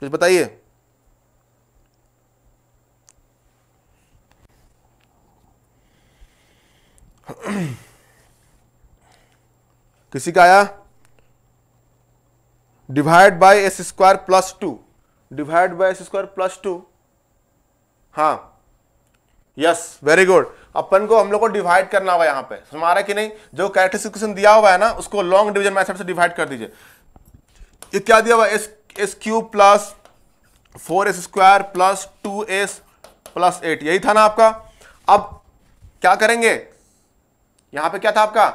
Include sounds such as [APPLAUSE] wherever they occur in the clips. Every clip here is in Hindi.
कुछ बताइए किसी का आया divide by s square plus two divide by s square plus two हाँ यस वेरी गुड अपन को हम लोग को डिवाइड करना हुआ यहां पे समझ रहा कि नहीं जो कैरेक्टर दिया हुआ है ना उसको लॉन्ग डिवीजन मेथड से डिवाइड कर दीजिए ये क्या दिया हुआ s s cube plus four s square plus two s plus eight यही था ना आपका अब क्या करेंगे यहां पे क्या था आपका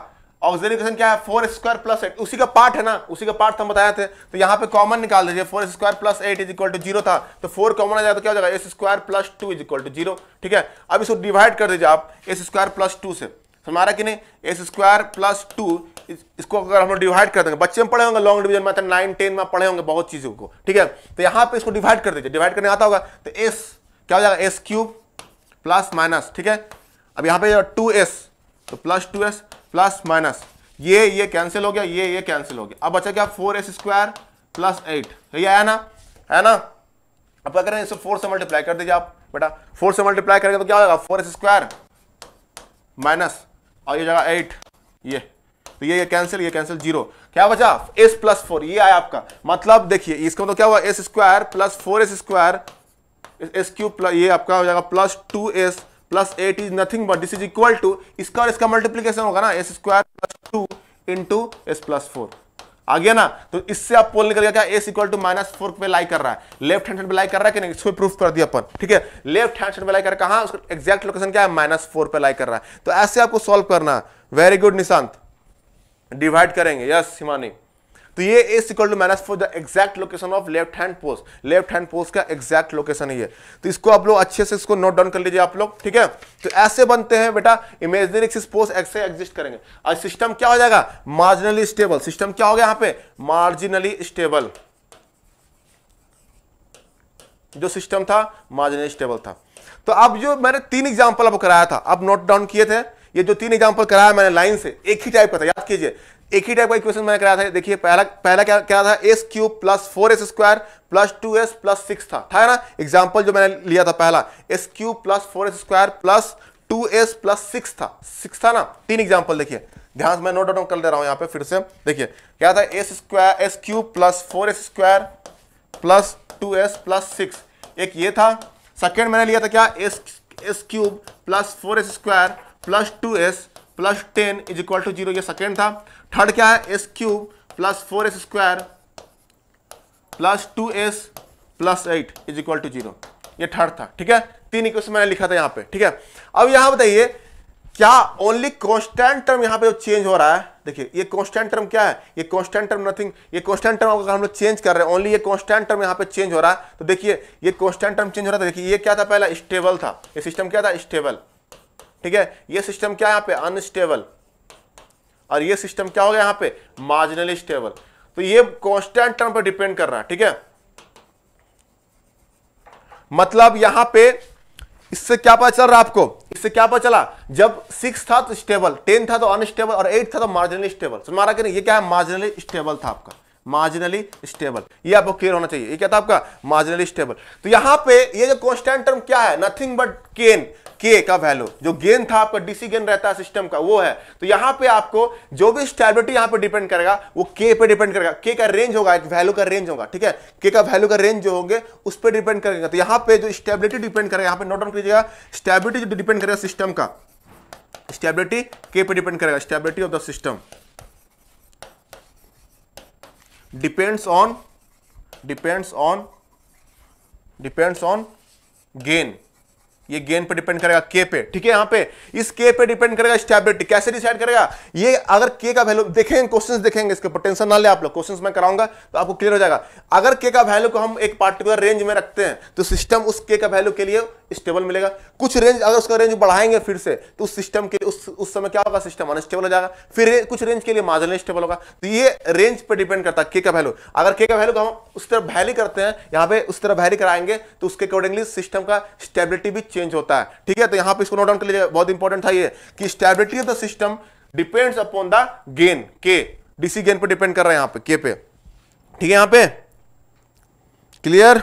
ऑक्सिलरी क्वेश्चन क्या है फोर स्क्वायर प्लस एट उसी का पार्ट है ना उसी का पार्ट हम बताए थे तो यहां पे कॉमन निकाल दीजिए four square plus eight is equal to zero था तो फोर कॉमन आ जाए तो क्या हो जाएगा s square plus two is equal to zero ठीक है अब इसको डिवाइड कर दीजिए आप एस स्क्वायर प्लस टू से समझा रहा कि नहीं एस स्क्वायर प्लस टू इसको अगर हम लोग डिवाइड कर देंगे बच्चे में पढ़े होंगे long division method nine ten में पढ़े होंगे बहुत चीज़ों को ठीक है तो यहां पे इसको डिवाइड कर दीजिए डिवाइड करने आता होगा तो एस क्या हो जाएगा एस क्यूब प्लस माइनस ठीक है अब यहां पर टू एस तो plus two s plus minus ये ये कैंसिल हो गया ये ये कैंसिल हो गया अब बचा क्या four s square plus eight ये आया ना है ना अब अगर इसे फोर से मल्टीप्लाई कर दीजिए आप बेटा फोर से मल्टीप्लाई करेंगे तो क्या होगा फोर एस स्क्वायर माइनस और ये जगह एट ये तो ये कैंसिल ये कैंसिल जीरो क्या बचा एस प्लस फोर ये आया आपका मतलब देखिए इसका तो मतलब क्या हुआ s square plus four s square s cube ये आपका हो जाएगा plus two s plus eight is nothing but this is equal to इसका और इसका मल्टीप्लीकेशन होगा ना s square plus two into s plus four आ गया ना तो इससे आप पोल निकल गया क्या s equal to minus four पे लाई कर रहा है लेफ्ट हैंड साइड पे लाई कर रहा है कि नहीं इसको प्रूफ कर दिया अपन ठीक है लेफ्ट हैंड साइड पे लाई कर कहा उसका एग्जैक्ट लोकेशन क्या है माइनस फोर पे लाई कर रहा है तो ऐसे आपको सॉल्व करना वेरी गुड निशांत डिवाइड करेंगे यस हिमानी तो ये is equal to minus four the exact location of left hand post left hand post का एग्जैक्ट लोकेशन ही है तो इसको आप लोग अच्छे से इसको नोट डाउन कर लीजिए आप लोग ठीक है तो ऐसे बनते हैं बेटा इमेजनरी एक्सिस पोस्ट ऐसे एग्जिस्ट करेंगे और सिस्टम क्या हो जाएगा मार्जिनली स्टेबल सिस्टम क्या हो गया यहां पर मार्जिनली स्टेबल जो सिस्टम था मार्जिनली स्टेबल था तो अब जो मैंने तीन एग्जाम्पल अब कराया था अब नोट डाउन किए थे ये जो तीन एग्जाम्पल कराया मैंने लाइन से एक ही टाइप का था याद कीजिए एक ही टाइप का इक्वेशन मैंने कराया था देखिए पहला पहला क्या क्या था s cube plus four s square plus two s plus six था था ना एग्जाम्पल जो मैंने लिया था पहला s cube plus four s square plus two s plus six था सिक्स था ना तीन एग्जाम्पल देखिए ध्यान से मैं नोट डाउन कर दे रहा हूँ यहाँ पे फिर से देखिए क्या था s square s cube plus four s square plus two s plus six एक ये था सेकेंड मैंने लिया था क्या s s cube plus four s square plus two s plus ten is equal to zero second था थर्ड क्या है s cube plus four s square plus two s plus eight is equal to zero ये थर्ड था ठीक है तीन इक्वेशन मैंने लिखा था यहां पे ठीक है अब यहां बताइए क्या ओनली कॉन्स्टेंट टर्म यहां पे जो चेंज हो रहा है देखिए ये कॉन्स्टेंट टर्म क्या है ये कॉन्स्टेंट टर्म नथिंग ये कॉन्स्टेंट टर्म अगर हम लोग चेंज कर रहे हैं ओनली ये कॉन्स्टेंट टर्म यहां पे चेंज हो रहा है तो देखिए ये कॉन्स्टेंट टर्म चेंज हो रहा था देखिए ये क्या था पहला स्टेबल था ये सिस्टम क्या था स्टेबल ठीक है ये सिस्टम क्या यहां पे अनस्टेबल और ये सिस्टम क्या हो गया यहां पे मार्जिनली स्टेबल तो ये कांस्टेंट टर्म पर डिपेंड कर रहा है ठीक है मतलब यहां पे इससे क्या पता चल रहा है आपको इससे क्या पता चला जब सिक्स था तो स्टेबल टेन था तो अनस्टेबल और एट था तो मार्जिनली स्टेबल समझ रहा कि नहीं ये क्या है मार्जिनली स्टेबल था आपका मार्जिनली स्टेबल ये आपको क्लियर होना चाहिए ये क्या था आपका मार्जिनली स्टेबल तो यहां पे ये जो कॉन्स्टेंट टर्म क्या है नथिंग बट केन के का वैल्यू जो गेन था आपका डीसी गेन रहता है सिस्टम का वो है तो यहां पे आपको जो भी स्टेबिलिटी यहां पे डिपेंड करेगा वो के पे डिपेंड करेगा के का रेंज होगा एक वैल्यू का रेंज होगा ठीक है के का वैल्यू का रेंज जो होंगे उस पे डिपेंड करेगा तो यहां पे जो स्टेबिलिटी डिपेंड करेगा यहां पे नोट डाउन कीजिएगा स्टेबिलिटी जो डिपेंड करेगा सिस्टम का स्टेबिलिटी के पे डिपेंड करेगा stability of the system depends on depends on depends on gain ये गेन पे डिपेंड करेगा के पे ठीक है यहां पे इस के पे डिपेंड करेगा स्टेबिलिटी कैसे डिसाइड करेगा ये अगर के का वैल्यू देखेंगे क्वेश्चंस देखेंगे इसके ऊपर टेंशन ना ले आप लोग क्वेश्चंस मैं कराऊंगा तो आपको क्लियर हो जाएगा अगर के का वैल्यू को हम एक पार्टिकुलर रेंज में रखते हैं तो सिस्टम उस के का वैल्यू के लिए स्टेबल मिलेगा कुछ रेंज अगर उसका रेंज बढ़ाएंगे फिर से तो उस सिस्टम के उस उस समय क्या होगा सिस्टम अनस्टेबल हो जाएगा फिर कुछ रेंज के लिए मार्जिनल स्टेबल होगा तो ये रेंज पर डिपेंड करता है के का वैल्यू अगर के का वैल्यू को हम उस तरफ वैली करते हैं यहाँ पे उस तरफ वैली कराएंगे तो उसके अकॉर्डिंगली सिस्टम का स्टेबिलिटी भी चेंज होता है ठीक है तो यहां पे इसको नोट डाउन कर लीजिएगा बहुत इंपॉर्टेंट था ये कि stability of the system depends upon the gain K DC gain पर डिपेंड कर रहा है यहां पर के पे ठीक है यहां पर क्लियर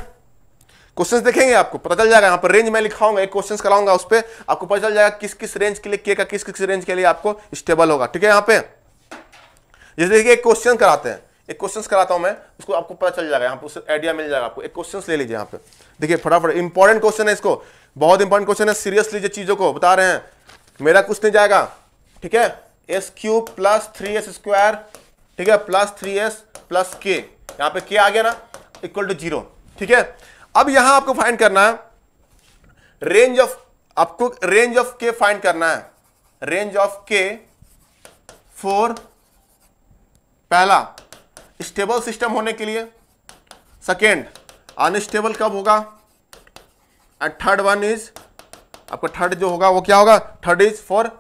क्वेश्चन देखेंगे आपको पता चल जाएगा यहां पर रेंज मैं लिखाऊंगा एक क्वेश्चन कराऊंगा उस पर आपको पता चल जाएगा किस किस रेंज के लिए के का किस किस रेंज के लिए आपको स्टेबल होगा ठीक है यहां पे जैसे देखिए एक क्वेश्चन कराते हैं एक क्वेश्चन कराता हूं मैं उसको आपको पता चल जाएगा यहां पर आइडिया मिल जाएगा आपको एक क्वेश्चन ले लीजिए यहां पर देखिए फटाफट इंपॉर्टेंट क्वेश्चन है इसको बहुत इंपॉर्टेंट क्वेश्चन है सीरियसली जो चीजों को बता रहे हैं मेरा कुछ नहीं जाएगा ठीक है s cube plus three s square ठीक है प्लस थ्री एस प्लस के यहां पे के आ गया ना इक्वल टू जीरो ठीक है अब यहां आपको फाइंड करना है रेंज ऑफ आपको रेंज ऑफ के फाइंड करना है रेंज ऑफ के फोर पहला स्टेबल सिस्टम होने के लिए सेकेंड अनस्टेबल कब होगा एंड थर्ड वन इज आपका थर्ड जो होगा वो क्या होगा third is for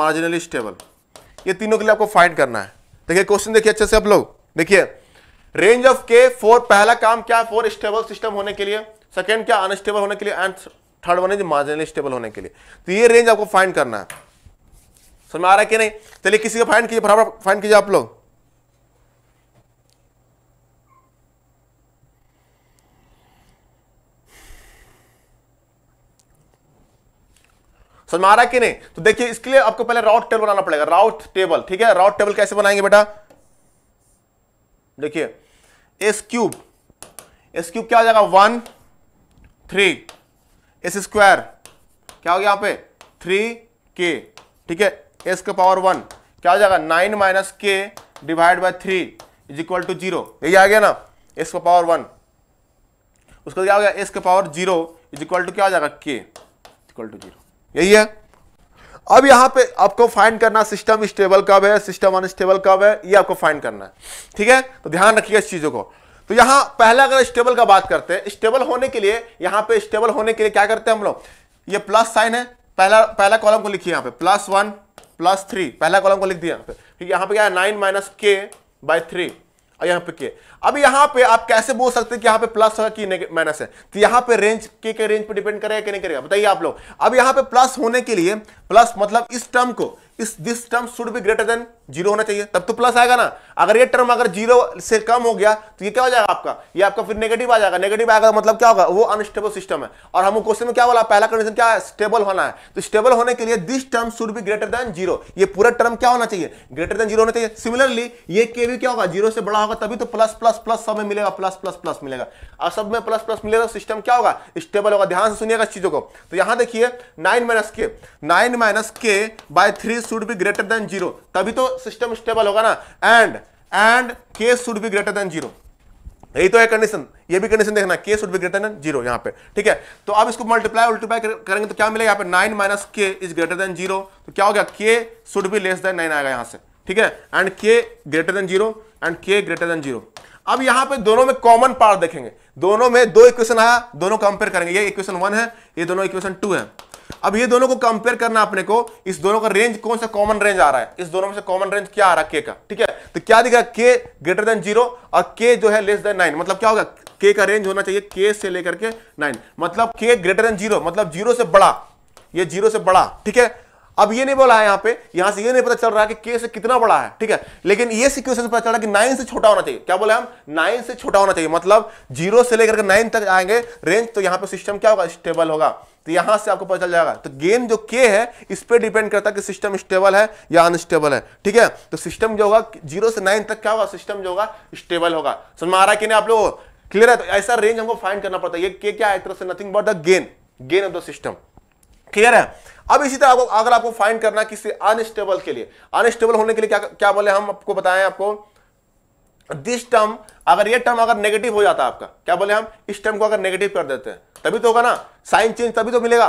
marginally stable ये तीनों के लिए आपको फाइंड करना है देखिए क्वेश्चन देखिए अच्छे से आप लोग देखिए रेंज ऑफ के फोर पहला काम क्या फोर स्टेबल सिस्टम होने के लिए सेकेंड क्या अनस्टेबल होने के लिए and third one is marginally stable होने के लिए तो ये रेंज आपको फाइंड करना है समझ आ रहा है कि नहीं चलिए किसी को फाइंड कीजिए बराबर फाइंड कीजिए आप लोग समझ में आ रहा है कि नहीं तो देखिए इसके लिए आपको पहले राउट टेबल बनाना पड़ेगा राउट टेबल ठीक है राउट टेबल कैसे बनाएंगे बेटा देखिए एस क्यूब एस क्यूब क्या हो जाएगा वन थ्री एस स्क्वायर क्या हो गया यहां पे थ्री के ठीक है एस का पावर वन क्या हो जाएगा nine minus K divide by three is equal to zero यही आ गया ना एस का पावर वन उसका क्या हो गया एस का power zero is equal to क्या हो जाएगा के इक्वल टू जीरो यही है अब यहां पे आपको फाइंड करना सिस्टम स्टेबल कब है सिस्टम अनस्टेबल कब है ये आपको फाइंड करना है ठीक है तो ध्यान रखिए इस चीजों को तो यहां पहला अगर स्टेबल का बात करते हैं स्टेबल होने के लिए यहां पे स्टेबल होने के लिए क्या करते हैं हम लोग ये प्लस साइन है पहला पहला कॉलम को लिखिए यहां पे प्लस वन प्लस थ्री पहला कॉलम को लिख दिया यहां पे ठीक है यहाँ पे क्या है nine minus K by three और यहां पे के अब यहां पे आप कैसे बोल सकते हैं कि यहां पे प्लस होगा कि माइनस है तो यहां पे रेंज के के रेंज पे डिपेंड करेगा कि नहीं करेगा बताइए आप लोग अब यहां पे प्लस होने के लिए प्लस मतलब इस टर्म को इस this term should be greater than zero होना चाहिए तब तो प्लस आएगा ना अगर ये टर्म अगर जीरो से कम हो गया तो ये क्या हो जाएगा आपका ये आपका फिर नेगेटिव आ जाएगा नेगेटिव आएगा तो मतलब क्या होगा वो अनस्टेबल सिस्टम है और हम क्वेश्चन में क्या बोला पहला कंडीशन क्या है स्टेबल होना है तो स्टेबल होने के लिए this term should be greater than zero पूरा टर्म क्या होना चाहिए ग्रेटर देन जीरो होना चाहिए सिमिलरली ये के भी क्या होगा जीरो से बड़ा होगा तभी तो प्लस प्लस प्लस प्लस सब में मिलेगा प्लस प्लस प्लस मिलेगा और सब में प्लस प्लस मिलेगा सिस्टम तो क्या होगा स्टेबल होगा ध्यान से सुनिएगा इस चीजों को तो यहां देखिए nine minus K nine minus K by three should be greater than zero तभी तो सिस्टम स्टेबल होगा ना and and K should be greater than zero यही तो है कंडीशन ये भी कंडीशन देखना K should be greater than zero यहाँ पे ठीक है तो अब इसको मल्टीप्लाई उल्टीप्लाई करेंगे तो क्या मिलेगा यहाँ पे nine minus K is greater than zero तो क्या हो गया K should be less than nine आएगा यहाँ से ठीक है and K greater than zero and K greater than zero अब यहां पे दोनों में कॉमन पार्ट देखेंगे दोनों में दो इक्वेशन आया दोनों कंपेयर करेंगे ये इक्वेशन वन है ये दोनों इक्वेशन टू है अब ये दोनों को कंपेयर करना अपने को इस दोनों का रेंज कौन सा कॉमन रेंज आ रहा है इस दोनों में से कॉमन रेंज क्या आ रहा है के का ठीक है तो क्या दिखा के ग्रेटर देन जीरो और के जो है लेस देन नाइन मतलब क्या होगा के का रेंज होना चाहिए के से लेकर के नाइन मतलब के ग्रेटर देन जीरो मतलब जीरो से बड़ा ये जीरो से बड़ा ठीक है अब ये नहीं बोला है यहां पे यहां से ये नहीं पता चल रहा है कि के से कितना बड़ा है ठीक है लेकिन ये सिक्वेशन पता चल रहा है कि नाइन से छोटा होना चाहिए क्या बोले हम नाइन से छोटा होना चाहिए मतलब जीरो से लेकर नाइन तक आएंगे रेंज तो यहां पे सिस्टम क्या होगा स्टेबल होगा तो यहां से आपको पता चल जाएगा तो गेन जो के है इस पर डिपेंड करता है कि सिस्टम स्टेबल है या अनस्टेबल है ठीक है तो सिस्टम जो होगा जीरो से नाइन तक क्या होगा सिस्टम जो होगा स्टेबल होगा समझ में आ रहा है कि नहीं आप लोग क्लियर है तो ऐसा रेंज हमको फाइंड करना पड़ता है ये के क्या है एक तरह से nothing but the gain gain of the system clear है अब इसी तरह आपको अगर आपको फाइंड करना किसी अनस्टेबल के लिए अनस्टेबल होने के लिए क्या क्या बोले हम आपको बताएं आपको दिस टर्म अगर ये टर्म अगर नेगेटिव हो जाता है आपका क्या बोले हम इस टर्म को अगर नेगेटिव कर देते हैं तभी तो होगा ना साइन चेंज तभी तो मिलेगा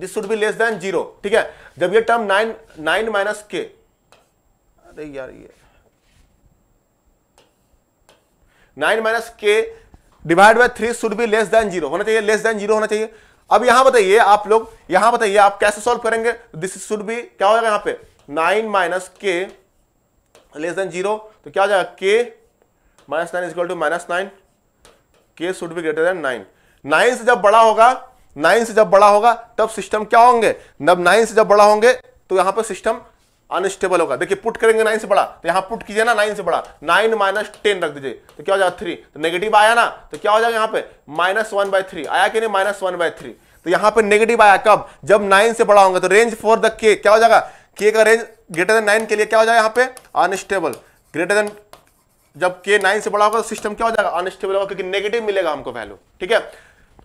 this should be less than zero ठीक है जब ये टर्म नाइन नाइन माइनस के अरे यार ये nine minus K divide by three should be less than zero होना चाहिए लेस देन जीरो होना चाहिए अब यहां बताइए आप लोग यहां बताइए आप कैसे सॉल्व करेंगे दिस शुड बी क्या हो जाएगा यहां पे nine minus K less than zero तो क्या हो जाएगा K minus nine is equal to minus nine K should be greater than nine nine से जब बड़ा होगा नाइन से जब बड़ा होगा तब सिस्टम क्या होंगे जब नाइन से जब बड़ा होंगे तो यहां पर सिस्टम अनस्टेबल होगा देखिए पुट करेंगे नाइन से बड़ा तो यहाँ पुट कीजिए ना नाइन से बड़ा नाइन माइनस टेन रख दीजिए तो क्या हो जाएगा थ्री तो नेगेटिव आया ना तो क्या हो जाएगा यहाँ पे माइनस वन बाय थ्री आया कि नहीं माइनस वन बाय थ्री तो यहाँ पे नेगेटिव आया कब जब नाइन से बड़ा होगा तो रेंज फॉर द के क्या हो जाएगा के का रेंज ग्रेटर देन नाइन के लिए क्या हो जाएगा यहाँ पे अनस्टेबल ग्रेटर देन जब के नाइन से बड़ा होगा तो सिस्टम क्या हो जाएगा अनस्टेबल होगा क्योंकि नेगेटिव मिलेगा हमको वैल्यू ठीक है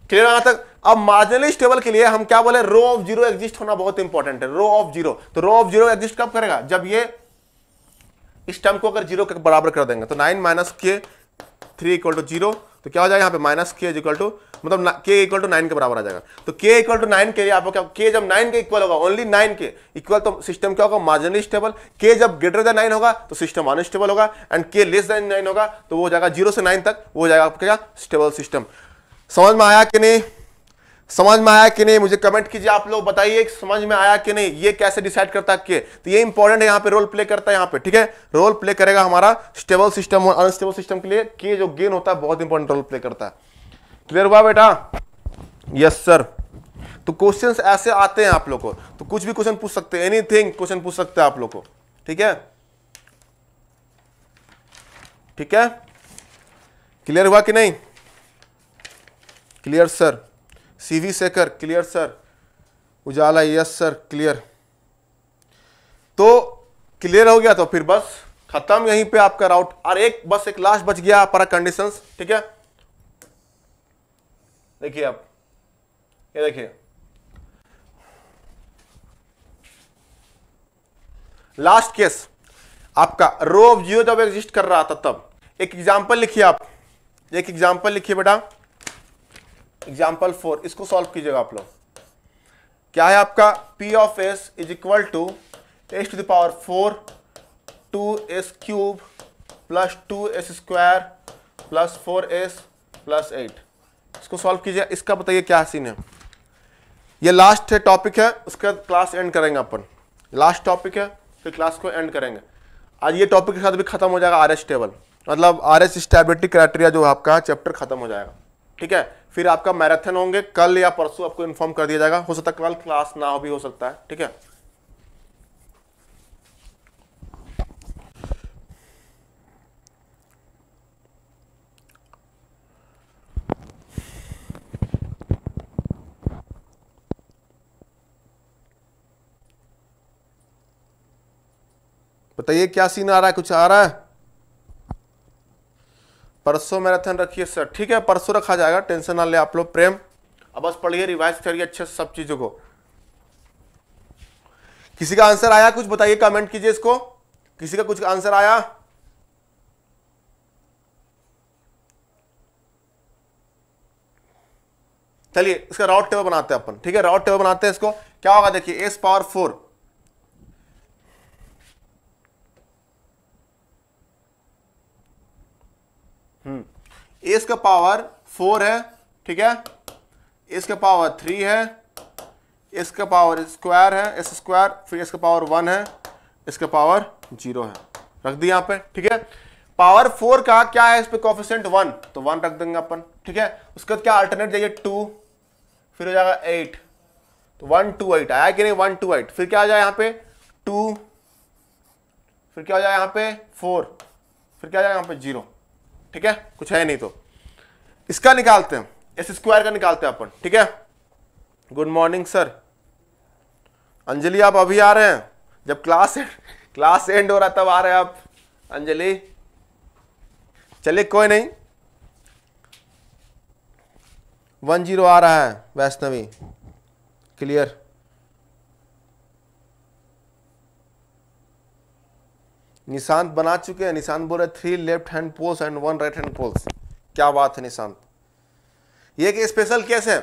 क्लियर यहां तक अब मार्जिनली स्टेबल के लिए हम क्या बोले रो ऑफ जीरो एग्जिस्ट होना बहुत इंपॉर्टेंट है रो ऑफ जीरो तो रो ऑफ जीरो एग्जिस्ट कब करेगा जब ये इस टर्म को अगर जीरो के बराबर कर देंगे तो nine minus K three equal to zero तो क्या हो जाएगा यहाँ पे minus K is equal to मतलब के इक्वल टू नाइन के बराबर आ जाएगा तो के इक्वल टू नाइन के लिए आपको क्या के जब नाइन के इक्वल होगा ओनली नाइन के इक्वल तो सिस्टम क्या होगा मार्जिनली स्टेबल के जब ग्रेटर देन नाइन होगा तो सिस्टम अनस्टेबल होगा and K less than nine होगा तो वो हो जाएगा जीरो से नाइन तक वो हो जाएगा आपका क्या स्टेबल सिस्टम समझ में आया कि नहीं समझ में आया कि नहीं मुझे कमेंट कीजिए आप लोग बताइए समझ में आया कि नहीं ये कैसे डिसाइड करता कि तो ये इंपॉर्टेंट है यहाँ पे रोल प्ले करता है यहाँ पे ठीक है रोल प्ले करेगा हमारा स्टेबल सिस्टम और अनस्टेबल सिस्टम के लिए के जो गेन होता है बहुत इंपॉर्टेंट रोल प्ले करता है क्लियर हुआ बेटा यस सर तो क्वेश्चन ऐसे आते हैं आप लोग को तो कुछ भी क्वेश्चन पूछ सकते हैं एनी क्वेश्चन पूछ सकते हैं आप लोग को ठीक है ठीक है क्लियर हुआ कि नहीं clear sir C V Shekhar clear sir Ujala yes sir clear तो क्लियर हो गया तो फिर बस खत्म यहीं पे आपका राउट और एक बस एक लास्ट बच गया पर कंडीशन ठीक है देखिए आप ये देखिए लास्ट केस आपका रो ऑफ जियो जब एग्जिस्ट कर रहा था तब एक एग्जाम्पल लिखिए आप एक एग्जाम्पल लिखिए बेटा एग्जाम्पल फोर इसको सॉल्व कीजिएगा आप लोग क्या है आपका P of S is equal to S to the power four two S cube plus two S square plus four S plus eight इसको सॉल्व कीजिए इसका बताइए क्या सीन है ये लास्ट है टॉपिक है उसके बाद क्लास एंड करेंगे अपन लास्ट टॉपिक है फिर क्लास को एंड करेंगे आज ये टॉपिक के साथ भी खत्म हो जाएगा आर एस टेबल मतलब आर एस स्टेबिलिटी क्राइटेरिया जो आपका चैप्टर खत्म हो जाएगा ठीक है फिर आपका मैराथन होंगे कल या परसों आपको इन्फॉर्म कर दिया जाएगा हो सकता है कल क्लास ना हो भी हो सकता है ठीक है बताइए क्या सीन आ रहा है कुछ आ रहा है परसों मैराथन रखिए सर ठीक है परसों रखा जाएगा टेंशन ना ले आप लोग प्रेम अब बस पढ़िए रिवाइज करिए अच्छे से सब चीज़ों को किसी का आंसर आया कुछ बताइए कमेंट कीजिए इसको किसी का कुछ आंसर आया चलिए इसका राउट टेबल बनाते हैं अपन ठीक है राउट टेबल बनाते हैं इसको क्या होगा देखिए एस पावर फोर इसका पावर फोर है ठीक है इसका पावर थ्री है इसका पावर स्क्वायर है एस स्क्वायर फिर इसका पावर वन है इसका पावर जीरो है रख दिया यहां पे ठीक है पावर फोर का क्या है इस पर कॉफिशेंट वन तो वन रख देंगे अपन ठीक है उसके बाद क्या अल्टरनेट जाइए टू फिर हो जाएगा एट तो वन टू एट आया कि नहीं वन टू एट फिर क्या आ जाए यहां पे टू फिर क्या हो जाए यहां पे फोर फिर क्या आ जाएगा यहां पे जीरो ठीक है कुछ है नहीं तो इसका निकालते हैं एस स्क्वायर का निकालते हैं अपन ठीक है गुड मॉर्निंग सर अंजलि आप अभी आ रहे हैं जब क्लास क्लास एंड हो रहा तब आ रहे हैं आप अंजलि चलिए कोई नहीं वन जीरो आ रहा है वैष्णवी क्लियर निशांत बना चुके हैं निशांत रहे three left hand poles and one right hand poles क्या बात है निशांत ये एक स्पेशल केस है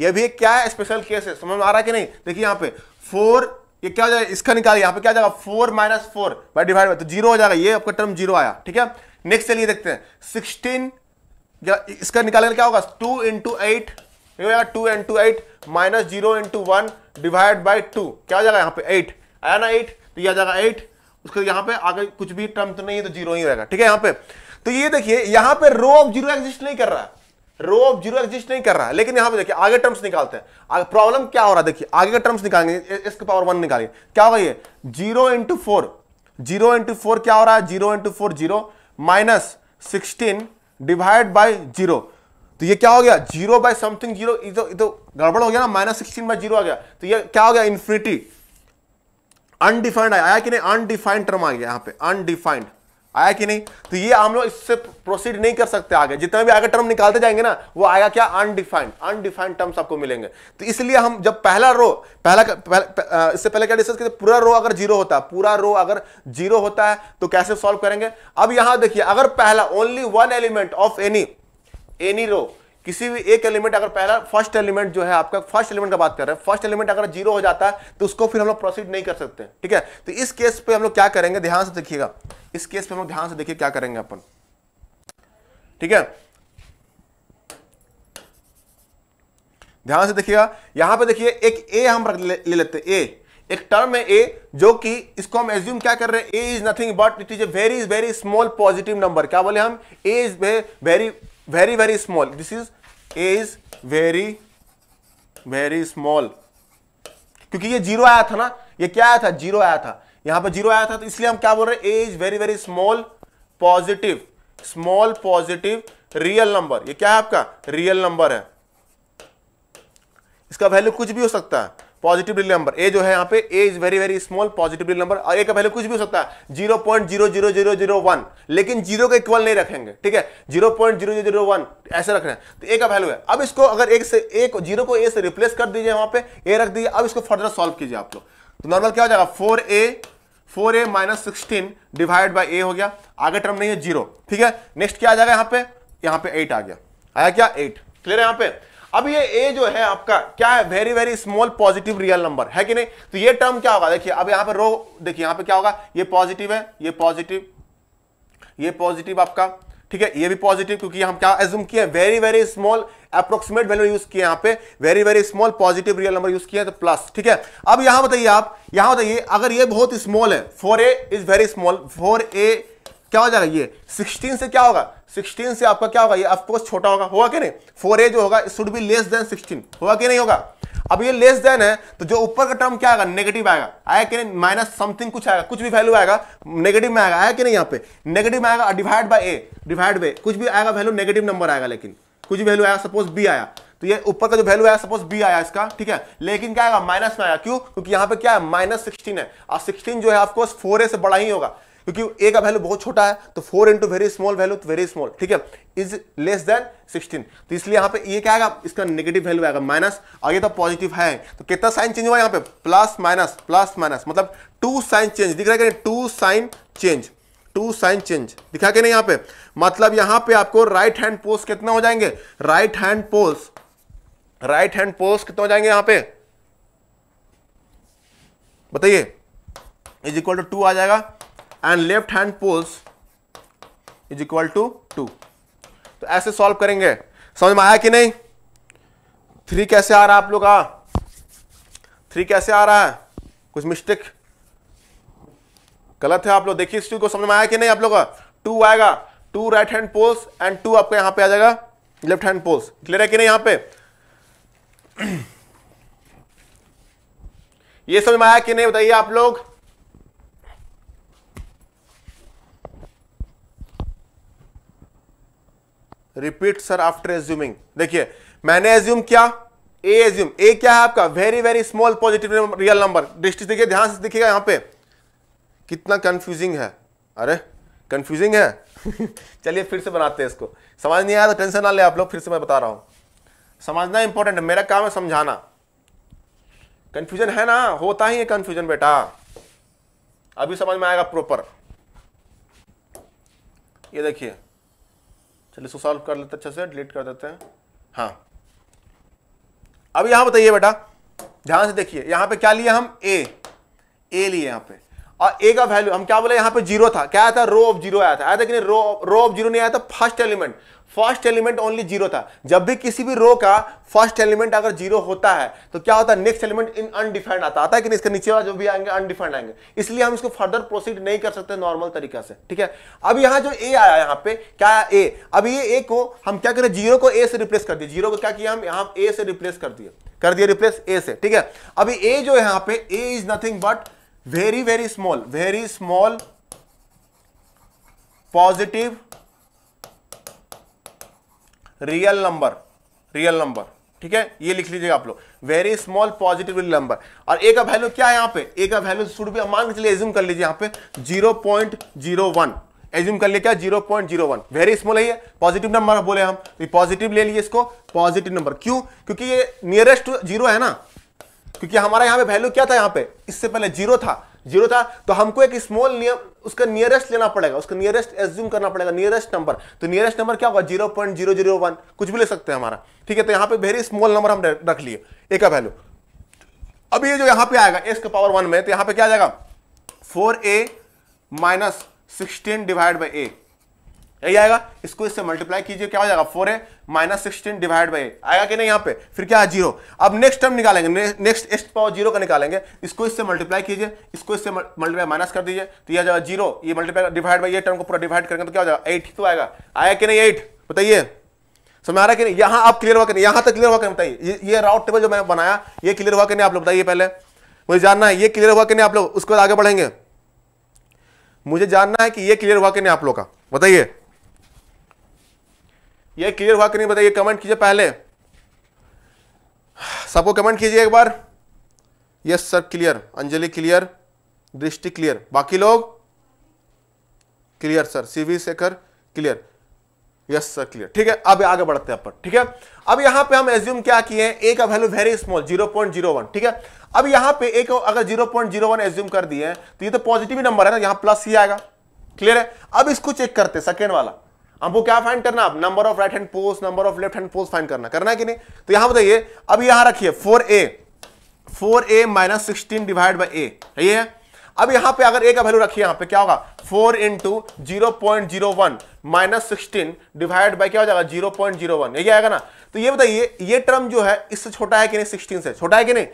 ये भी एक क्या है स्पेशल केस है समझ में आ रहा है कि नहीं देखिए यहाँ पे फोर ये क्या हो जाएगा इसका निकाल यहाँ पे क्या जाएगा four minus four by divide by तो जीरो हो जाएगा ये आपका टर्म जीरो आया ठीक है नेक्स्ट चलिए देखते हैं सिक्सटीन इसका निकालने क्या होगा two into eight two into eight minus zero into one divide by two क्या हो जाएगा यहाँ पे एट आया ना एट तो यह आ जाएगा एट उसके यहां पे आगे कुछ भी टर्म तो नहीं है तो जीरो ही रहेगा ठीक है यहां पे तो ये देखिए यहां पे रो ऑफ जीरो एग्जिस्ट नहीं कर रहा रो ऑफ जीरो एग्जिस्ट नहीं कर रहा है लेकिन यहां पे देखिए आगे टर्म्स निकालते हैं प्रॉब्लम क्या हो रहा है देखिए आगे का टर्म्स निकालेंगे इसके पावर वन निकालिए क्या होगा ये zero into four zero into four क्या हो रहा है zero into four zero minus sixteen divide by zero तो ये क्या हो गया जीरो बाय समथिंग जीरो तो गड़बड़ हो गया ना माइनस सिक्सटीन बाय जीरो आ गया तो ये क्या हो गया इन्फिनिटी अनडिफाइंड आया आया कि नहीं अनडिफाइंड टर्म आ गया यहां पे अनडिफाइंड आया कि नहीं तो ये हम लोग इससे प्रोसीड नहीं कर सकते आगे जितना भी आगे टर्म निकालते जाएंगे ना वो आया क्या अनडिफाइंड अनडिफाइंड टर्म्स आपको मिलेंगे तो इसलिए हम जब पहला रो पहला, पहला इससे पहले क्या डिस्कस किया पूरा रो अगर जीरो होता है पूरा रो अगर जीरो होता है तो कैसे सॉल्व करेंगे अब यहां देखिए अगर पहला only one element of any any row किसी भी एक एलिमेंट अगर पहला फर्स्ट एलिमेंट जो है आपका फर्स्ट एलिमेंट का बात कर रहे हैं फर्स्ट एलिमेंट अगर जीरो हो जाता है तो उसको फिर हम लोग प्रोसीड नहीं कर सकते ठीक है तो इस केस पे हम लोग क्या करेंगे ध्यान से देखिएगा इस केस पे हम लोग ध्यान से देखिए क्या करेंगे अपन ठीक है ध्यान से देखिएगा यहां पर देखिए एक ए हम ले, ले लेते ए एक टर्म है ए जो कि इसको हम एज्यूम क्या कर रहे हैं A is nothing but it is a very very small positive number क्या बोले हम A is very very very small this is a is very very small क्योंकि ये जीरो आया था ना ये क्या आया था जीरो आया था यहां पर जीरो आया था तो इसलिए हम क्या बोल रहे हैं A is very very small positive small positive real number ये क्या है आपका रियल नंबर है इसका वैल्यू कुछ भी हो सकता है पॉजिटिव नंबर ए जो है यहाँ पे A is very very small positive number और ए का वैल्यू कुछ भी हो सकता है zero point zero zero zero zero one लेकिन जीरो का इक्वल नहीं रखेंगे ठीक है zero point zero zero zero one ऐसे रख रहे हैं तो ए का वैल्यू है अब इसको अगर एक से एक जीरो को ए से रिप्लेस कर दीजिए वहां पे ए रख दीजिए अब इसको फर्दर सॉल्व कीजिए आप लोग तो नॉर्मल क्या हो जाएगा four A four A minus sixteen divide by A हो गया आगे टर्म नहीं है जीरो ठीक है नेक्स्ट क्या आ जाएगा यहाँ पे यहाँ पे एट आ गया आया क्या एट क्लियर है यहाँ पे अब ये ए जो है आपका क्या है very very small positive real number है कि नहीं तो ये टर्म क्या होगा देखिए अब यहां पर रो देखिए यहां पे क्या होगा ये पॉजिटिव है ये पॉजिटिव ये पॉजिटिव आपका ठीक है ये भी पॉजिटिव क्योंकि हम क्या एज्यूम किए very very small approximate value use किए यहां पे very very small positive real number use किया तो प्लस ठीक है अब यहां बताइए आप यहां बताइए अगर ये बहुत स्मॉल है four A is very small four A क्या हो जाएगा ये सिक्सटीन से क्या होगा सिक्सटीन से आपका क्या होगा ये अफकोर्स छोटा होगा होगा कि नहीं फोर ए जो होगा should be less than sixteen होगा कि नहीं होगा अब ये लेस देन है तो जो ऊपर का टर्म क्या आएगा नेगेटिव आएगा आया कि नहीं माइनस समथिंग कुछ आएगा कुछ भी वैल्यू आएगा नेगेटिव में आएगा आया कि नहीं यहाँ पे नेगेटिव आएगा divide by A divide by कुछ भी आएगा वैल्यू नेगेटिव नंबर आएगा लेकिन कुछ भी वैल्यू आएगा सपोज बी आया तो ये ऊपर का जो वैल्यू आया सपोज बी आया इसका ठीक है लेकिन क्या आएगा माइनस में आया क्यों क्योंकि यहाँ पे क्या है माइनस सिक्सटीन है और सिक्सटीन जो है ऑफकोर्स फोर ए से बड़ा ही होगा क्योंकि ए का वैल्यू बहुत छोटा है तो four into very small value तो वेरी स्मॉल ठीक है इज लेस देन सिक्सटीन तो इसलिए यहाँ पे ये क्या आएगा इसका नेगेटिव वैल्यू आएगा माइनस आगे तो पॉजिटिव है तो कितना साइन चेंज हुआ यहाँ पे प्लस माइनस प्लस माइनस मतलब टू साइन चेंज दिख रहा है two sign change two sign change दिखा के नहीं यहाँ पे मतलब यहाँ पे आपको राइट हैंड पोल्स कितना हो जाएंगे right hand poles right hand poles कितना हो जाएंगे यहाँ पे बताइए इज इक्वल टू टू आ जाएगा and left hand poles is equal to two तो ऐसे सॉल्व करेंगे समझ में आया कि नहीं थ्री कैसे आ रहा है आप लोग का थ्री कैसे आ रहा है कुछ मिस्टेक गलत है आप लोग देखिए इस चीज को समझ में आया कि नहीं आप लोग का टू आएगा two right hand poles and two आपका यहां पे आ जाएगा लेफ्ट हैंड पोल्स क्लियर है कि नहीं यहां पे [CLEARS THROAT] ये समझ में आया कि नहीं बताइए आप लोग रिपीट सर आफ्टर एज्यूमिंग देखिए मैंने एज्यूम किया ए एज्यूम ए क्या है आपका very very small positive real number Drishti देखिए ध्यान से देखिएगा यहां पे कितना कंफ्यूजिंग है अरे कंफ्यूजिंग है [LAUGHS] चलिए फिर से बनाते हैं इसको समझ नहीं आया तो टेंशन ना ले आप लोग फिर से मैं बता रहा हूं समझना इंपॉर्टेंट है मेरा काम है समझाना कंफ्यूजन है ना होता ही है कंफ्यूजन बेटा अभी समझ में आएगा प्रॉपर ये देखिए चलिए इसको सॉल्व कर लेते अच्छे से डिलीट कर देते हैं हाँ अब यहां बताइए बेटा ध्यान से देखिए यहां पे क्या लिया हम ए ए लिए यहां पे और ए का वैल्यू हम क्या बोले यहां पे जीरो था क्या आया था रो ऑफ जीरो आया था आया था कि रो रो ऑफ जीरो नहीं आया था first element first element only zero था जब भी किसी भी रो का फर्स्ट एलिमेंट अगर जीरो होता है तो क्या होता है नेक्स्ट एलिमेंट इन अनडिफाइंड आता आता है कि नहीं इसके नीचे वाला जो भी आएंगे अनडिफाइंड आएंगे इसलिए हम इसको फर्दर प्रोसीड नहीं कर सकते नॉर्मल तरीका से ठीक है अब यहां जो ए आया यहाँ पे क्या ए अब ये ए को हम क्या करें जीरो को ए से रिप्लेस कर दिए जीरो को क्या किया हम यहाँ ए से रिप्लेस कर दिए कर दिए रिप्लेस ए से ठीक है अभी ए जो यहाँ पे A is nothing but very very small very small positive real number real number ठीक है ये लिख लीजिएगा आप लोग वेरी स्मॉल पॉजिटिव नंबर और ए का वैल्यू क्या है यहां पे ए का वैल्यू शुड भी मान के चलिए एज्यूम कर लीजिए यहां पे zero point zero one assume कर लिया क्या zero point zero one very small है ये पॉजिटिव नंबर बोले हम पॉजिटिव ले लिए इसको पॉजिटिव नंबर क्यों क्योंकि ये नियरेस्ट जीरो है ना क्योंकि हमारा यहां पे वैल्यू क्या था यहां पे इससे पहले जीरो था जीरो था तो हमको एक स्मॉल नियम उसका नियरेस्ट लेना पड़ेगा उसका नियरेस्ट एज्यूम करना पड़ेगा नियरेस्ट नंबर तो नियरेस्ट नंबर क्या होगा zero point zero zero one कुछ भी ले सकते हैं हमारा ठीक है तो यहां पे वेरी स्मॉल नंबर हम रख लिए ए का वैल्यू अब ये जो यहां पे आएगा एस का पावर वन में तो यहां पे क्या आ जाएगा four A minus sixteen divide by A यही आएगा इसको इससे मल्टीप्लाई कीजिए क्या हो जाएगा four A minus sixteen divide by आएगा कि नहीं यहाँ पे फिर क्या जीरो अब नेक्स्ट टर्म निकालेंगे नेक्स्ट एक्स पावर जीरो का निकालेंगे इसको इससे मल्टीप्लाई कीजिए इसको इससे मल्टीप्लाई माइनस कर दीजिए तो यह जाएगा जीरो ये मल्टीप्लाई डिवाइड बाई ये टर्म को पूरा डिवाइड करेंगे तो क्या हो जाएगा एट तो आएगा आया कि नहीं एट बताइए समझ आ रहा है कि नहीं यहाँ आप क्लियर हुआ कि नहीं यहाँ तक क्लियर हुआ कि नहीं बताइए ये राउट टेबल जो मैंने बनाया ये क्लियर हुआ कि नहीं आप लोग बताइए पहले मुझे जानना है ये क्लियर हुआ कि नहीं आप लोग उसके बाद आगे बढ़ेंगे मुझे जानना है कि ये क्लियर हुआ कि नहीं आप लोग का बताइए ये क्लियर हुआ कि नहीं बताइए कमेंट कीजिए पहले सबको कमेंट कीजिए एक बार yes sir clear Anjali clear Drishti clear बाकी लोग clear sir C V Shekhar clear yes sir clear ठीक है अब आगे बढ़ते हैं अपन ठीक है अब यहां पे हम एज्यूम क्या किए हैं ए का value very small zero zero point one ठीक है अब यहां पे zero point zero one assume कर दिए तो ये तो पॉजिटिव नंबर है ना यहां प्लस ही आएगा क्लियर है अब इसको चेक करते सेकेंड वाला हमको क्या फाइंड करना आप number of right hand post number of left hand post find करना करना कि नहीं तो यहां बताइए अब यहां रखिए four A four A minus sixteen divide by A सही है अब यहां पे अगर ए का वैल्यू रखिए यहां पे क्या होगा four into zero point zero one minus sixteen divide by क्या हो जाएगा जीरो पॉइंट जीरो वन यही आएगा ना तो ये बताइए ये टर्म जो है इससे छोटा है कि नहीं सिक्सटीन से छोटा है कि नहीं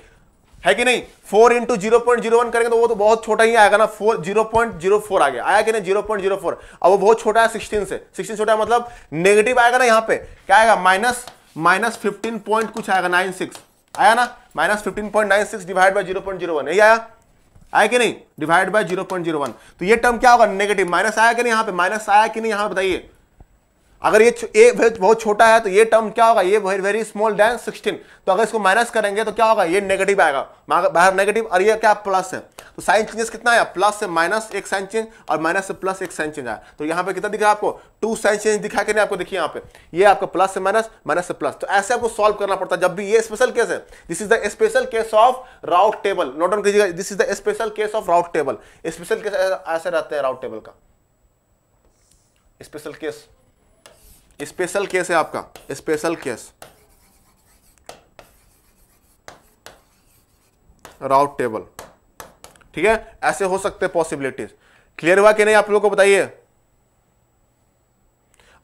है कि नहीं four into zero point zero one करेंगे तो वो तो बहुत छोटा ही आएगा ना four zero point zero four आ गया आया कि नहीं जीरो पॉइंट जीरो फोर अब वो बहुत छोटा है सिक्सटीन से सिक्सटीन छोटा मतलब नेगेटिव आएगा ना यहाँ पे क्या आएगा माइनस माइनस फिफ्टीन पॉइंट कुछ आएगा नाइन सिक्स आया ना minus fifteen point nine six divide by zero point zero one यही आया आया कि नहीं divide by zero point zero one तो ये टर्म क्या होगा नेगेटिव माइनस आया कि नहीं यहाँ पे माइनस आया कि नहीं यहाँ पे बताइए अगर ये ए बहुत छोटा है तो ये टर्म क्या होगा ये वेरी स्मॉल डैन सिक्सटीन तो अगर इसको माइनस करेंगे तो क्या होगा ये नेगेटिव आएगा बाहर नेगेटिव और ये क्या प्लस है तो साइन चेंजेस कितना है प्लस से माइनस एक साइन चेंज और माइनस से प्लस एक साइन चेंज आया तो यहाँ पे कितना दिखा आपको टू साइन चेंज दिखा के नहीं आपको देखिए यहाँ पे ये आपका प्लस से माइनस माइनस से प्लस तो ऐसे आपको सॉल्व करना पड़ता है जब भी ये स्पेशल केस है this is the special case of Routh table note down कीजिएगा this is the special case of Routh table special case ऐसे रहते हैं राउट टेबल का स्पेशल केस स्पेशल केस है आपका स्पेशल केस राउट टेबल ठीक है ऐसे हो सकते हैं पॉसिबिलिटीज क्लियर हुआ कि नहीं आप लोगों को बताइए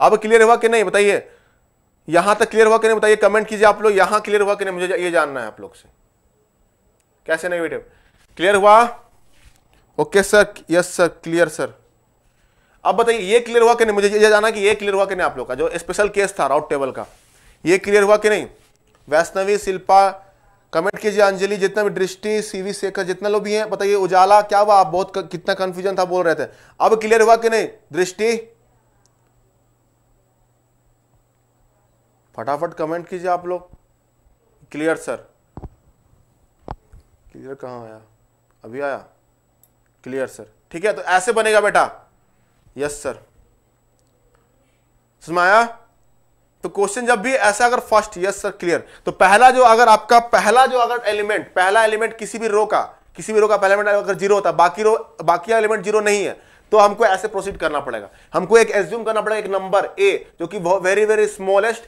अब क्लियर हुआ कि नहीं बताइए यहां तक क्लियर हुआ कि नहीं बताइए कमेंट कीजिए आप लोग यहां क्लियर हुआ कि नहीं मुझे ये जानना है आप लोग से कैसे नहीं वीडियो क्लियर हुआ okay sir yes sir clear sir अब बताइए ये क्लियर हुआ कि नहीं मुझे ये जाना कि ये क्लियर हुआ कि नहीं आप लोग का जो स्पेशल केस था राउट टेबल का ये क्लियर हुआ कि नहीं वैष्णवी शिल्पा कमेंट कीजिए अंजलि जितना भी दृष्टि सीवी शेखर जितना लोग भी हैं बताइए उजाला क्या हुआ आप बहुत कितना कंफ्यूजन था बोल रहे थे अब क्लियर हुआ कि नहीं दृष्टि फटाफट कमेंट कीजिए आप लोग क्लियर सर क्लियर कहाँ आया अभी आया क्लियर सर ठीक है तो ऐसे बनेगा बेटा यस सर सुनाया तो क्वेश्चन जब भी ऐसा अगर फर्स्ट यस सर क्लियर तो पहला जो अगर आपका पहला जो अगर एलिमेंट पहला एलिमेंट किसी भी रो का किसी भी रो का पहला एलिमेंट अगर जीरो होता बाकी रो बाकी एलिमेंट जीरो नहीं है तो हमको ऐसे प्रोसीड करना पड़ेगा हमको एक एज्यूम करना पड़ेगा एक नंबर ए जो कि very very smallest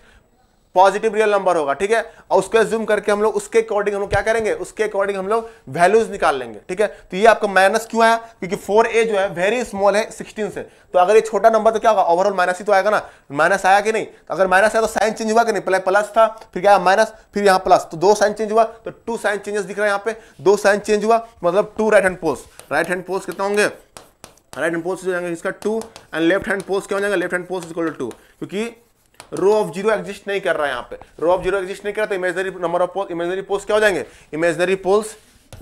positive real number होगा ठीक है और उसको जूम करके हम लोग उसके अकॉर्डिंग हम लोग क्या करेंगे उसके अकॉर्डिंग हम लोग वैल्यूज निकाल लेंगे ठीक है तो ये आपका माइनस क्यों आया क्योंकि फोर ए जो है वेरी स्मॉल है सिक्सटीन से तो अगर ये छोटा नंबर तो क्या होगा ओवरऑल माइनस ही तो आएगा ना माइनस आया कि नहीं तो अगर माइनस आया तो साइन चेंज हुआ कि नहीं पहले प्लस था फिर क्या माइनस फिर यहाँ प्लस तो दो साइन चेंज हुआ तो टू साइन चेंजेस दिख रहा है यहाँ पे दो साइन चेंज हुआ मतलब two right hand poles right hand poles कितना होंगे राइट हैंड पोल्स जो जाएंगे इसका two and left hand poles क्या हो जाएगा left hand poles is equal to क्योंकि रो ऑफ जीरो एग्जिस्ट नहीं कर रहा है यहां पे रो ऑफ जीरो एग्जिस्ट नहीं कर रहा तो imaginary number of pole imaginary poles क्या हो जाएंगे imaginary poles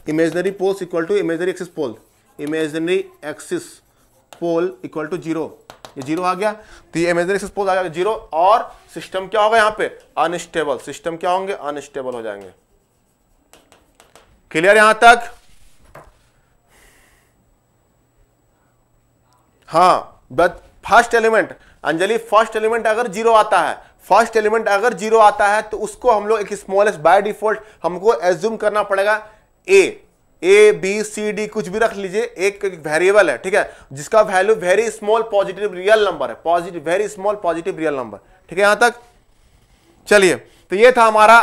imaginary poles equal to imaginary axis pole imaginary axis pole equal to zero ये जीरो आ गया तो ये इमेजनरी एक्सिस पोल आ गया जीरो और सिस्टम क्या होगा यहां पे अनस्टेबल सिस्टम क्या होंगे अनस्टेबल हो जाएंगे क्लियर यहां तक हाँ but first element Anjali first element अगर जीरो आता है फर्स्ट एलिमेंट अगर जीरो आता है तो उसको हम लोग एक स्मॉलेस्ट बाय डिफॉल्ट हमको एज्यूम करना पड़ेगा ए ए बी सी डी कुछ भी रख लीजिए एक वेरिएबल है ठीक है जिसका value very small positive real number है positive very small positive real number ठीक है यहां तक चलिए तो ये था हमारा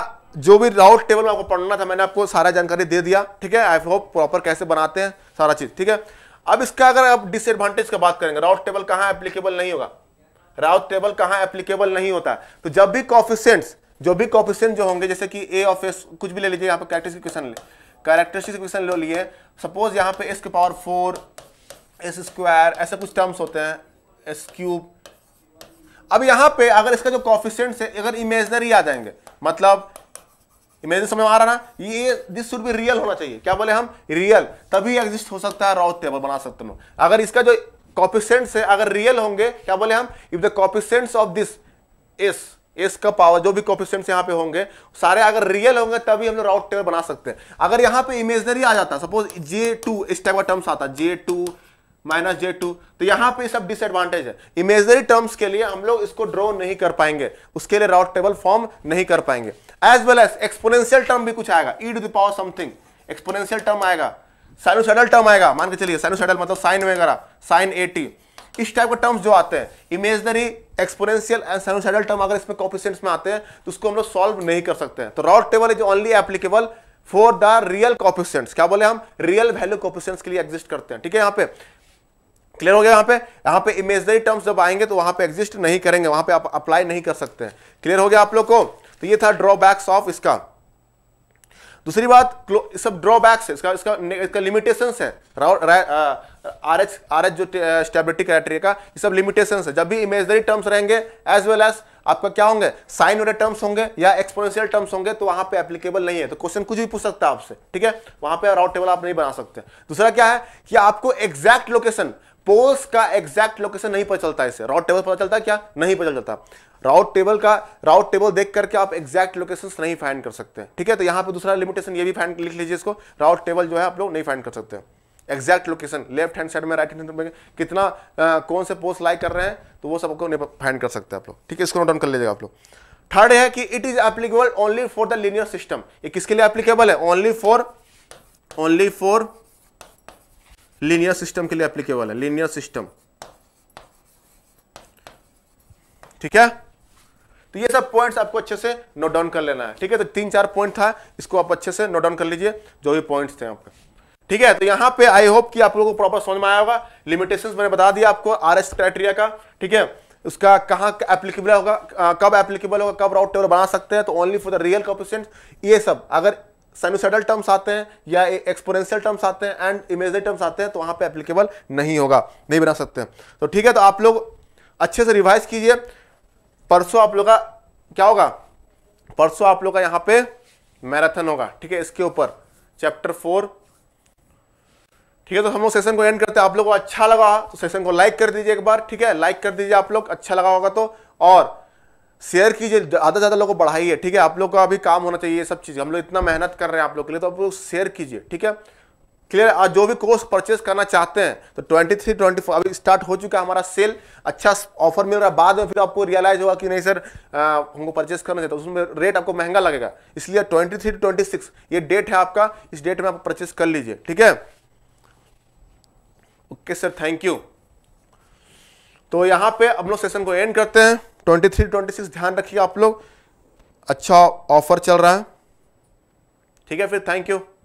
जो भी राउट टेबल में आपको पढ़ना था मैंने आपको सारा जानकारी दे दिया ठीक है आई होप प्रॉपर कैसे बनाते हैं सारा चीज ठीक है अब इसका अगर आप डिसएडवांटेज का बात करेंगे राउट टेबल कहाँ एप्लीकेबल नहीं होगा राउत टेबल कहाँ एप्लीकेबल नहीं होता तो जब भी कॉफिशेंट्स जो भी कॉफिशेंट जो होंगे जैसे कि ए ऑफ एस कुछ भी ले लीजिए यहाँ पर कैरेक्टरिस्टिक क्वेश्चन ले कैरेक्टरिस्टिक क्वेश्चन ले लिए सपोज यहाँ पे एस के पावर फोर एस स्क्वायर ऐसे कुछ टर्म्स होते हैं एस क्यूब अब यहाँ पे अगर इसका जो कॉफिशेंट है अगर इमेजनरी आ जाएंगे मतलब इमेजन समय आ रहा ना ये दिस शुड बी रियल होना चाहिए क्या बोले हम रियल तभी एग्जिस्ट हो सकता है राउत टेबल बना सकते हो अगर इसका जो कॉपिसेंट्स है अगर रियल होंगे क्या बोले हम if the coefficients of this S S का पावर जो भी कॉपिसेंट्स यहां पे होंगे सारे अगर रियल होंगे तभी हम लोग राउट टेबल बना सकते हैं अगर यहां पे इमेजनरी आ जाता सपोज जे टू इस टाइप का टर्म्स आता J two minus J two तो यहां पे सब डिसएडवांटेज है इमेजनरी टर्म्स के लिए हम लोग इसको ड्रॉ नहीं कर पाएंगे उसके लिए राउट टेबल फॉर्म नहीं कर पाएंगे as well as exponential term भी कुछ आएगा e to the power something exponential term आएगा साइनोसाइडल टर्म आएगा मान के चलिए साइनोसाइडल मतलब साइन वगैरह साइन एटी इस टाइप के टर्म्स जो आते हैं imaginary exponential and sinusoidal term अगर इसमें कॉपिशेंट्स में आते हैं तो उसको हम लोग सॉल्व नहीं कर सकते हैं तो Routh table is only applicable for the real coefficients क्या बोले हम रियल वैल्यू कॉपिशेंट्स के लिए एग्जिस्ट करते हैं ठीक है यहाँ पे क्लियर हो गया यहाँ पे यहाँ पे इमेजनरी टर्म्स जब आएंगे तो वहां पे एग्जिस्ट नहीं करेंगे वहां पे आप अप्लाई नहीं कर सकते हैं क्लियर हो गया आप लोग को तो ये था ड्रॉबैक्स ऑफ इसका दूसरी बात सब ड्रॉबैक्स है इसका इसका इसका लिमिटेशंस है आर एच आर एच जो स्टेबिलिटी क्राइटेरिया का ये सब लिमिटेशंस है जब भी इमेजनरी टर्म्स रहेंगे एज वेल एज आपका क्या होंगे साइन वाले टर्म्स होंगे या एक्सपोनेंशियल टर्म्स होंगे तो वहां पे एप्लीकेबल नहीं है तो क्वेश्चन कुछ भी पूछ सकता है आपसे ठीक है वहां पर राउट टेबल आप नहीं बना सकते दूसरा क्या है कि आपको एग्जैक्ट लोकेशन पोल्स का एग्जैक्ट लोकेशन नहीं पता चलता है इसे रॉड टेबल पता चलता है क्या नहीं पता चलता राउट टेबल का राउट टेबल देख करके आप एग्जैक्ट लोकेशन नहीं फाइंड कर सकते ठीक है तो यहाँ पे दूसरा लिमिटेशन ये भी फाइंड लिख लीजिए इसको राउट टेबल जो है आप लोग नहीं फाइंड कर सकते exact location left hand side में राइट हैंड में कितना आ, कौन से पोस्ट लाइक कर रहे हैं तो वो सब नहीं फाइंड कर सकते आप लोग ठीक है इसको नोट डाउन कर लीजिएगा आप लोग थर्ड है कि it is applicable only for the linear system ये किसके लिए एप्लीकेबल है only for only for linear system के लिए एप्लीकेबल है लीनियर सिस्टम ठीक है तो ये सब पॉइंट्स आपको अच्छे से नोट डाउन कर लेना है ठीक है तो तीन चार पॉइंट था इसको आप अच्छे से नोट डाउन कर लीजिए जो भी पॉइंट्स थे आपके ठीक है तो यहाँ पे आई होप कि आप लोगों को प्रॉपर समझ में आया होगा लिमिटेशंस मैंने बता दिया आपको आर एस क्राइटेरिया का ठीक है उसका कहाँ एप्लीकेबल होगा कब एप्लीकेबल होगा कब राउट टेबल बना सकते हैं तो only for the real coefficient ये सब अगर साइनोसाइडल टर्म्स आते हैं या एक्सपोरेंशियल टर्म्स आते हैं एंड इमेजरी टर्म्स आते हैं तो वहाँ पे एप्लीकेबल नहीं होगा नहीं बना सकते तो ठीक है तो आप लोग अच्छे से रिवाइज कीजिए परसों आप लोग का क्या होगा परसों आप लोग का यहां पे मैराथन होगा ठीक है इसके ऊपर चैप्टर फोर ठीक है तो हम लोग सेशन को एंड करते हैं आप लोग को अच्छा लगा तो सेशन को लाइक कर दीजिए एक बार ठीक है लाइक कर दीजिए आप लोग अच्छा लगा होगा तो और शेयर कीजिए ज़्यादा से ज़्यादा लोगों को बढ़ाइए ठीक है आप लोग का अभी काम होना चाहिए ये सब चीज़ हम लोग इतना मेहनत कर रहे हैं आप लोग के लिए तो आप लोग शेयर कीजिए ठीक है क्लियर आज जो भी कोर्स परचेस करना चाहते हैं तो 23, 24 अभी स्टार्ट हो चुका है हमारा सेल अच्छा ऑफर मिल रहा है बाद में फिर आपको रियलाइज होगा कि नहीं सर आ, हमको परचेस करना चाहिए तो उसमें रेट आपको महंगा लगेगा इसलिए 23 ट्वेंटी 26 ये डेट है आपका इस डेट में आप परचेस कर लीजिए ठीक है ओके सर थैंक यू तो यहाँ पे हम लोग सेशन को एंड करते हैं ट्वेंटी थ्री ट्वेंटी सिक्स ध्यान रखिए आप लोग अच्छा ऑफर चल रहा है ठीक है फिर थैंक यू